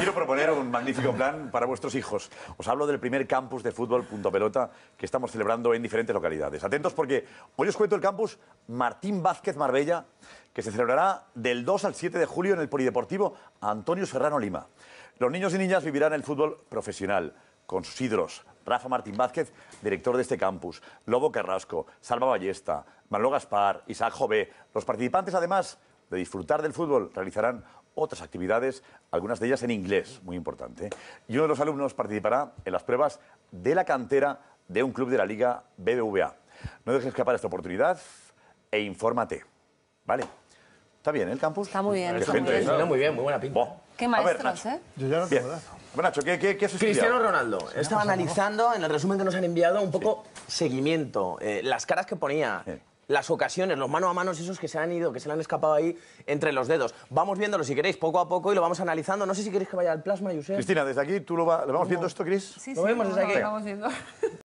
Quiero proponer un magnífico plan para vuestros hijos. Os hablo del primer campus de fútbol pelota que estamos celebrando en diferentes localidades. Atentos porque hoy os cuento el campus Martín Vázquez Marbella, que se celebrará del 2 al 7 de julio en el Polideportivo Antonio Serrano Lima. Los niños y niñas vivirán el fútbol profesional, con sus hidros Rafa Martín Vázquez, director de este campus, Lobo Carrasco, Salva Ballesta, Manolo Gaspar, Isaac Jové. Los participantes, además de disfrutar del fútbol, realizarán otras actividades, algunas de ellas en inglés, muy importante. Y uno de los alumnos participará en las pruebas de la cantera de un club de la Liga BBVA. No dejes escapar esta oportunidad e infórmate. ¿Vale? ¿Está bien eh, el campus? Está muy bien. Está ¿eh? muy bien. muy bien, buena pinta. Qué maestros, ¿eh? Yo ya no tengo bueno, Nacho, ¿qué, qué, Cristiano Ronaldo. Estaba analizando en el resumen que nos han enviado un poco seguimiento, eh, las caras que ponía, las ocasiones, los mano a manos esos que se han ido, que se le han escapado ahí entre los dedos. Vamos viéndolo, si queréis, poco a poco y lo vamos analizando. No sé si queréis que vaya al plasma, Josep. Cristina, desde aquí, ¿tú lo, ¿lo vamos viendo esto, Chris. Sí, ¿Lo vemos desde aquí?